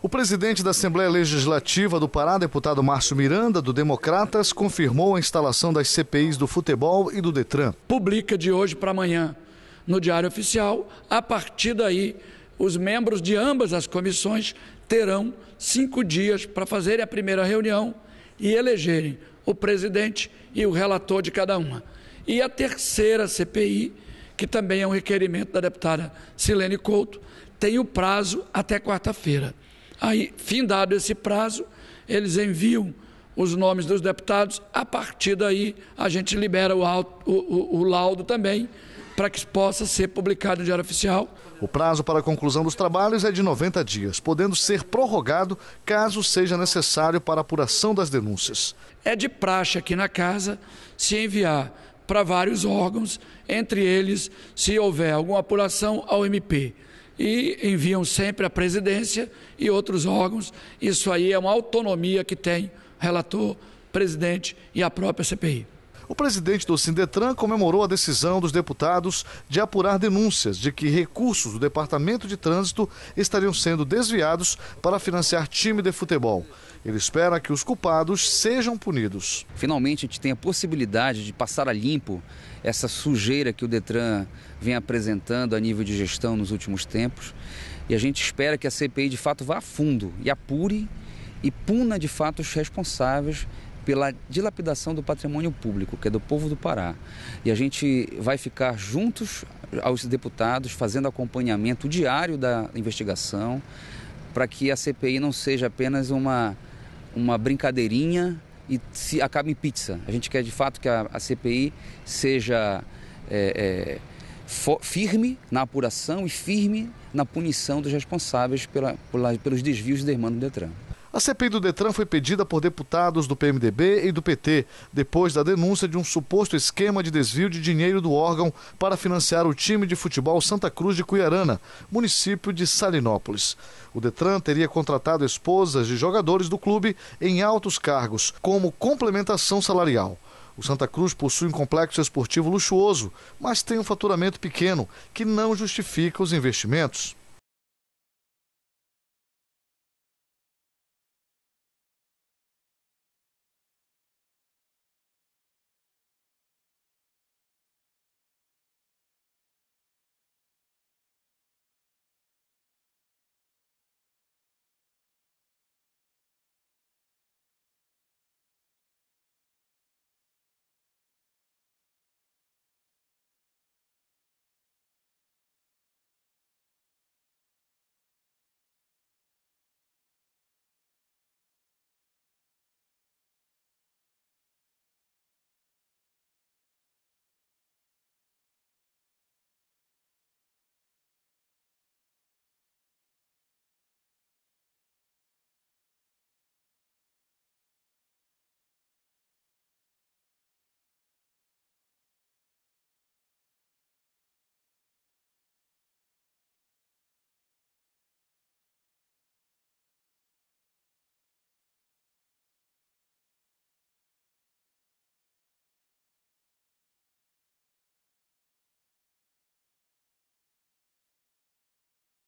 O presidente da Assembleia Legislativa do Pará, deputado Márcio Miranda, do Democratas, confirmou a instalação das CPIs do futebol e do Detran. Publica de hoje para amanhã no Diário Oficial. A partir daí, os membros de ambas as comissões terão cinco dias para fazerem a primeira reunião e elegerem o presidente e o relator de cada uma. E a terceira CPI, que também é um requerimento da deputada Silene Couto, tem o prazo até quarta-feira. Aí, findado esse prazo, eles enviam os nomes dos deputados, a partir daí a gente libera o, auto, o, o, o laudo também, para que possa ser publicado no Diário Oficial. O prazo para a conclusão dos trabalhos é de 90 dias, podendo ser prorrogado caso seja necessário para apuração das denúncias. É de praxe aqui na casa se enviar para vários órgãos, entre eles, se houver alguma apuração ao MP e enviam sempre à presidência e outros órgãos. Isso aí é uma autonomia que tem relator, presidente e a própria CPI. O presidente do Sindetran comemorou a decisão dos deputados de apurar denúncias de que recursos do Departamento de Trânsito estariam sendo desviados para financiar time de futebol. Ele espera que os culpados sejam punidos. Finalmente, a gente tem a possibilidade de passar a limpo essa sujeira que o Detran vem apresentando a nível de gestão nos últimos tempos. E a gente espera que a CPI de fato vá a fundo e apure e puna de fato os responsáveis pela dilapidação do patrimônio público, que é do povo do Pará. E a gente vai ficar juntos aos deputados, fazendo acompanhamento diário da investigação, para que a CPI não seja apenas uma, uma brincadeirinha e se acabe em pizza. A gente quer de fato que a, a CPI seja é, é, firme na apuração e firme na punição dos responsáveis pela, pela, pelos desvios de Hermano Detran. A CPI do Detran foi pedida por deputados do PMDB e do PT, depois da denúncia de um suposto esquema de desvio de dinheiro do órgão para financiar o time de futebol Santa Cruz de Cuiarana, município de Salinópolis. O Detran teria contratado esposas de jogadores do clube em altos cargos, como complementação salarial. O Santa Cruz possui um complexo esportivo luxuoso, mas tem um faturamento pequeno que não justifica os investimentos.